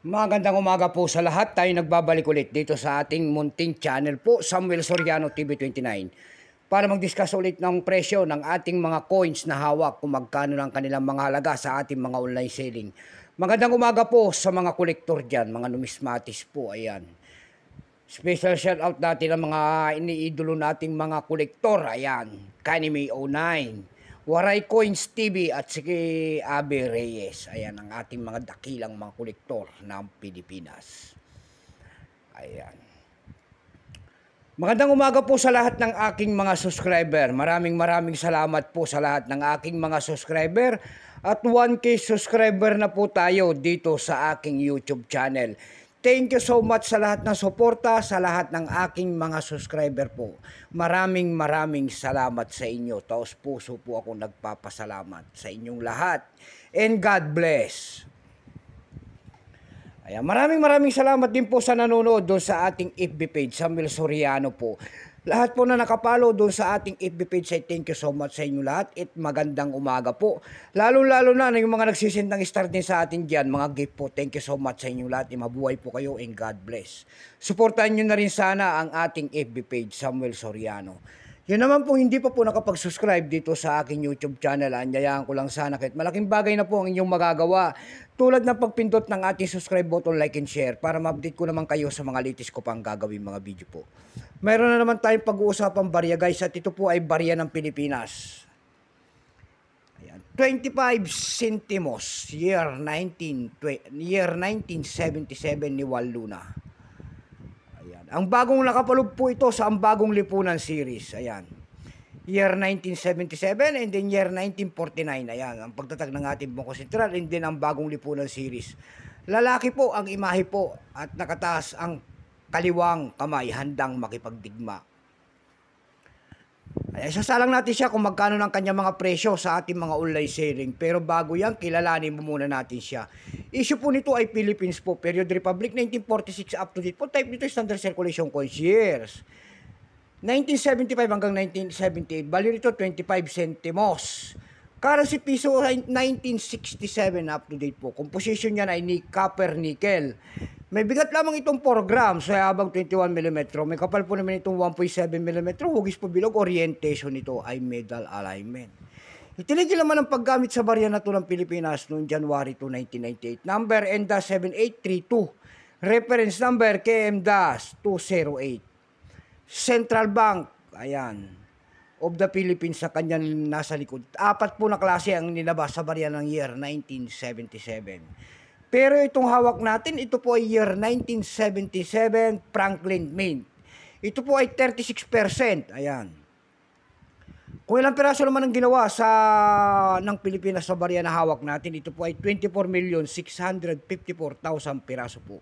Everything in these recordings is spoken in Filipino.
Magandang umaga po sa lahat. Tayo nagbabalik ulit dito sa ating munting channel po, Samuel Soriano TV29. Para mag-discuss ulit ng presyo ng ating mga coins na hawak kung magkano ng kanilang mga halaga sa ating mga online selling. Magandang umaga po sa mga kolektor dyan, mga numismatis po, ayan. Special shout out natin ang mga iniidolo nating mga kolektor, ayan. Kanime 09 Waray Coins TV at si Abi Reyes. Ayan ang ating mga dakilang mga kolektor ng Pilipinas. Ayan. Magandang umaga po sa lahat ng aking mga subscriber. Maraming maraming salamat po sa lahat ng aking mga subscriber. At 1K subscriber na po tayo dito sa aking YouTube channel. Thank you so much sa lahat ng suporta, sa lahat ng aking mga subscriber po. Maraming maraming salamat sa inyo. Taos puso po ako nagpapasalamat sa inyong lahat. And God bless. Ayan, maraming maraming salamat din po sa nanonood doon sa ating FB page, Samuel Soriano po. Lahat po na nakapalo doon sa ating FB page, I thank you so much sa inyo lahat. At magandang umaga po. Lalo-lalo na yung mga nagsisend ng star din sa atin diyan mga gift po, thank you so much sa inyo lahat. mabuhay po kayo and God bless. Suportahan nyo na rin sana ang ating FB page, Samuel Soriano. Yun naman po hindi pa po nakapag-subscribe dito sa akin YouTube channel. Anyayahan ah. ko lang sana kahit malaking bagay na po ang inyong magagawa. Tulad ng pagpindot ng ating subscribe button, like and share para ma-update ko naman kayo sa mga latest ko pang gagawin mga video po. Mayroon na naman tayong pag-uusapang barya guys at ito po ay barya ng Pilipinas. Ayan. 25 centimos year 19 year 1977 ni Wal Luna. Ang bagong nakapaloob po ito sa Ang Bagong Lipunan series. Ayan. Year 1977 and then year 1949. Ayan, ang pagtatag ng ating Bangko Sentral and then ang Bagong Lipunan series. Lalaki po ang imahe po at nakataas ang kaliwang kamay handang makipagdigma. Ay, sasalang natin siya kung magkano ng kanya mga presyo sa ating mga online selling. Pero bago yan, kilalanin mo muna natin siya. Issue po nito ay Philippines po, period Republic 1946 up to date po. Type nito standard circulation coins years. 1975 hanggang 1978, value nito 25 centimos. Currency piso 1967 up to date po. Composition niya ay ni copper nickel. May bigat lamang itong 4 grams sa habang 21 mm. May kapal po naman itong 1.7 mm. Hugis po bilog orientation nito ay medal alignment. Itinigil naman ang paggamit sa barya na ito ng Pilipinas noong January 2, 1998. Number NDA-7832. Reference number KM-208. Central Bank, ayan, of the Philippines sa kanyang nasa likod. Apat po na klase ang nilabas sa barya ng year 1977. Pero itong hawak natin, ito po ay year 1977 Franklin Mint. Ito po ay 36%. Ayan. Kung ilang piraso naman ang ginawa sa ng Pilipinas sa barya na hawak natin, ito po ay 24,654,000 piraso po.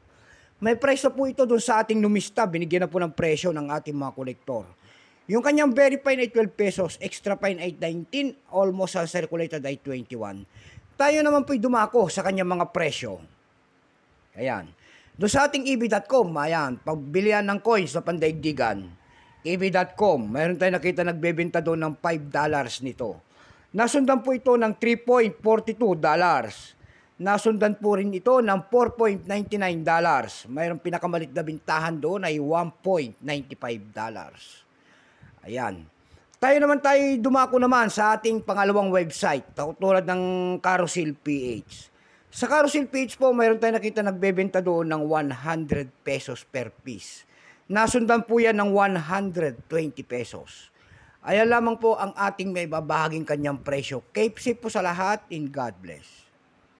May presyo po ito doon sa ating numista, binigyan na po ng presyo ng ating mga kolektor. Yung kanyang very fine ay 12 pesos, extra fine ay 19, almost ang circulated ay 21. Tayo naman po'y dumako sa kanyang mga presyo. Ayan. Doon sa ating eb.com, ayan, pagbilian ng coins sa pandaigdigan, ev.com. Mayroon tayong nakita nagbebenta doon ng 5 dollars nito. Nasundan po ito ng 3.42 dollars. Nasundan po rin ito ng 4.99 dollars. Mayroon pinakamalit na bintahan doon ay 1.95 dollars. Ayan. Tayo naman tayo dumako naman sa ating pangalawang website, tulad ng Carousel PH. Sa Carousel PH po, mayroon tayong nakita nagbebenta doon ng 100 pesos per piece. Nasundan po yan ng 120 pesos. Ayan lamang po ang ating may babahaging kanyang presyo. Keep safe po sa lahat and God bless.